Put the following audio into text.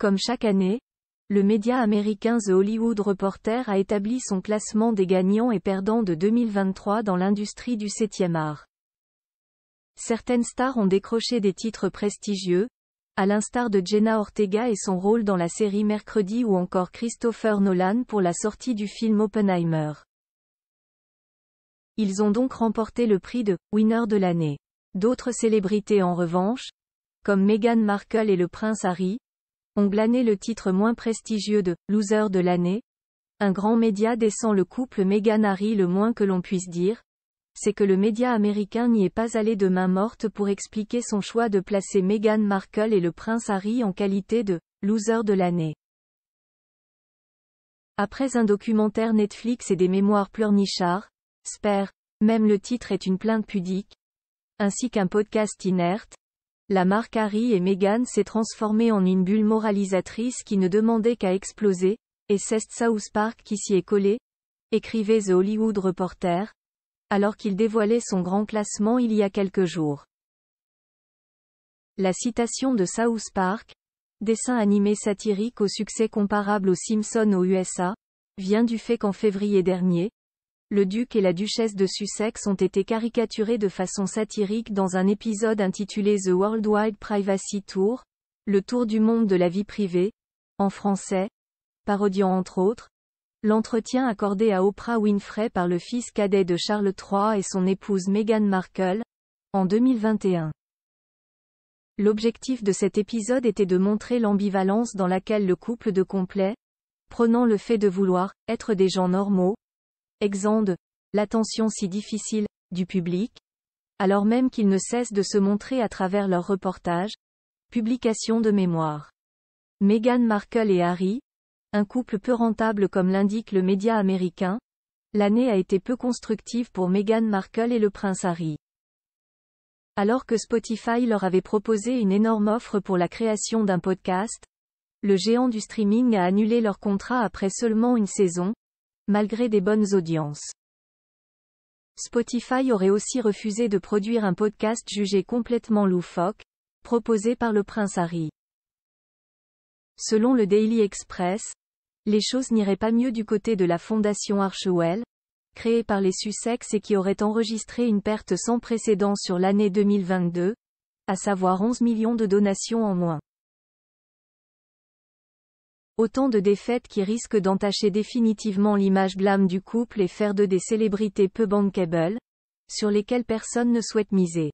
Comme chaque année, le média américain The Hollywood Reporter a établi son classement des gagnants et perdants de 2023 dans l'industrie du 7e art. Certaines stars ont décroché des titres prestigieux, à l'instar de Jenna Ortega et son rôle dans la série Mercredi ou encore Christopher Nolan pour la sortie du film Oppenheimer. Ils ont donc remporté le prix de Winner de l'année. D'autres célébrités en revanche, comme Meghan Markle et le prince Harry, ont glané le titre moins prestigieux de « loser de l'année ». Un grand média descend le couple Meghan-Harry le moins que l'on puisse dire, c'est que le média américain n'y est pas allé de main morte pour expliquer son choix de placer Meghan Markle et le prince Harry en qualité de « loser de l'année ». Après un documentaire Netflix et des mémoires pleurnichards, Sper, même le titre est une plainte pudique, ainsi qu'un podcast inerte, la marque Harry et Meghan s'est transformée en une bulle moralisatrice qui ne demandait qu'à exploser, et c'est South Park qui s'y est collé, écrivait The Hollywood Reporter, alors qu'il dévoilait son grand classement il y a quelques jours. La citation de South Park, dessin animé satirique au succès comparable aux Simpsons aux USA, vient du fait qu'en février dernier, le duc et la duchesse de Sussex ont été caricaturés de façon satirique dans un épisode intitulé The Worldwide Privacy Tour, le tour du monde de la vie privée, en français, parodiant entre autres, l'entretien accordé à Oprah Winfrey par le fils cadet de Charles III et son épouse Meghan Markle, en 2021. L'objectif de cet épisode était de montrer l'ambivalence dans laquelle le couple de complet, prenant le fait de vouloir être des gens normaux, Exonde, l'attention si difficile du public, alors même qu'ils ne cessent de se montrer à travers leurs reportages, publications de mémoire. Meghan Markle et Harry, un couple peu rentable comme l'indique le média américain, l'année a été peu constructive pour Meghan Markle et le prince Harry. Alors que Spotify leur avait proposé une énorme offre pour la création d'un podcast, le géant du streaming a annulé leur contrat après seulement une saison, malgré des bonnes audiences. Spotify aurait aussi refusé de produire un podcast jugé complètement loufoque, proposé par le prince Harry. Selon le Daily Express, les choses n'iraient pas mieux du côté de la fondation Archewell, créée par les Sussex et qui aurait enregistré une perte sans précédent sur l'année 2022, à savoir 11 millions de donations en moins. Autant de défaites qui risquent d'entacher définitivement l'image blâme du couple et faire d'eux des célébrités peu bankable, sur lesquelles personne ne souhaite miser.